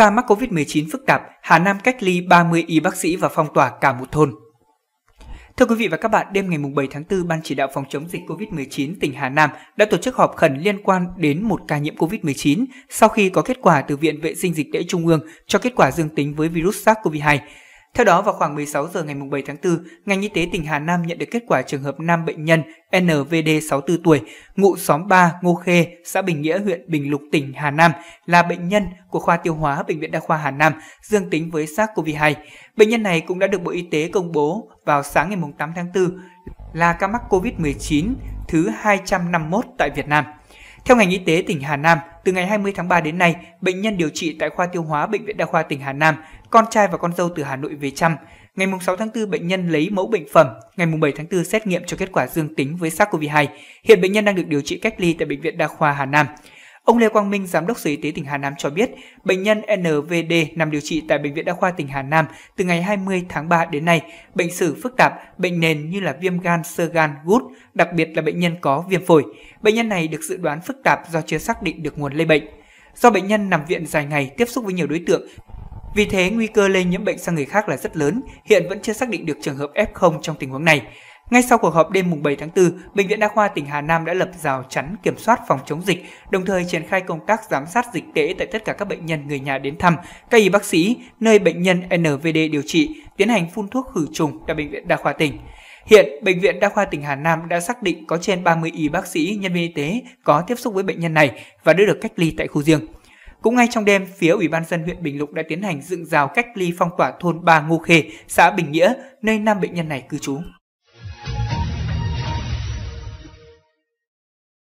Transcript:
Ca mắc COVID-19 phức tạp, Hà Nam cách ly 30 y bác sĩ và phong tỏa cả một thôn. Thưa quý vị và các bạn, đêm ngày 7 tháng 4, Ban chỉ đạo phòng chống dịch COVID-19 tỉnh Hà Nam đã tổ chức họp khẩn liên quan đến một ca nhiễm COVID-19 sau khi có kết quả từ Viện Vệ sinh Dịch tễ Trung ương cho kết quả dương tính với virus SARS-CoV-2. Theo đó, vào khoảng 16 giờ ngày 7 tháng 4, ngành y tế tỉnh Hà Nam nhận được kết quả trường hợp nam bệnh nhân NVD 64 tuổi, ngụ xóm 3 Ngô Khê, xã Bình Nghĩa, huyện Bình Lục, tỉnh Hà Nam, là bệnh nhân của khoa tiêu hóa Bệnh viện Đa khoa Hà Nam dương tính với SARS-CoV-2. Bệnh nhân này cũng đã được Bộ Y tế công bố vào sáng ngày 8 tháng 4 là ca mắc COVID-19 thứ 251 tại Việt Nam. Theo ngành y tế tỉnh Hà Nam, từ ngày 20 tháng 3 đến nay, bệnh nhân điều trị tại khoa tiêu hóa bệnh viện đa khoa tỉnh Hà Nam, con trai và con dâu từ Hà Nội về chăm. Ngày 6 tháng 4 bệnh nhân lấy mẫu bệnh phẩm, ngày 7 tháng 4 xét nghiệm cho kết quả dương tính với SARS-CoV-2. Hiện bệnh nhân đang được điều trị cách ly tại bệnh viện đa khoa Hà Nam. Ông Lê Quang Minh, Giám đốc Sở Y tế tỉnh Hà Nam cho biết, bệnh nhân NVD nằm điều trị tại Bệnh viện Đa khoa tỉnh Hà Nam từ ngày 20 tháng 3 đến nay. Bệnh sử phức tạp, bệnh nền như là viêm gan, sơ gan, gút, đặc biệt là bệnh nhân có viêm phổi. Bệnh nhân này được dự đoán phức tạp do chưa xác định được nguồn lây bệnh. Do bệnh nhân nằm viện dài ngày tiếp xúc với nhiều đối tượng, vì thế nguy cơ lây nhiễm bệnh sang người khác là rất lớn, hiện vẫn chưa xác định được trường hợp F0 trong tình huống này. Ngay sau cuộc họp đêm mùng 7 tháng 4, Bệnh viện Đa khoa tỉnh Hà Nam đã lập rào chắn kiểm soát phòng chống dịch, đồng thời triển khai công tác giám sát dịch tễ tại tất cả các bệnh nhân người nhà đến thăm, các y bác sĩ nơi bệnh nhân NVD điều trị, tiến hành phun thuốc khử trùng tại bệnh viện Đa khoa tỉnh. Hiện, Bệnh viện Đa khoa tỉnh Hà Nam đã xác định có trên 30 y bác sĩ, nhân viên y tế có tiếp xúc với bệnh nhân này và đã được cách ly tại khu riêng. Cũng ngay trong đêm, phía Ủy ban dân huyện Bình Lục đã tiến hành dựng rào cách ly phong tỏa thôn Ba Ngô Khê, xã Bình Nghĩa, nơi nam bệnh nhân này cư trú.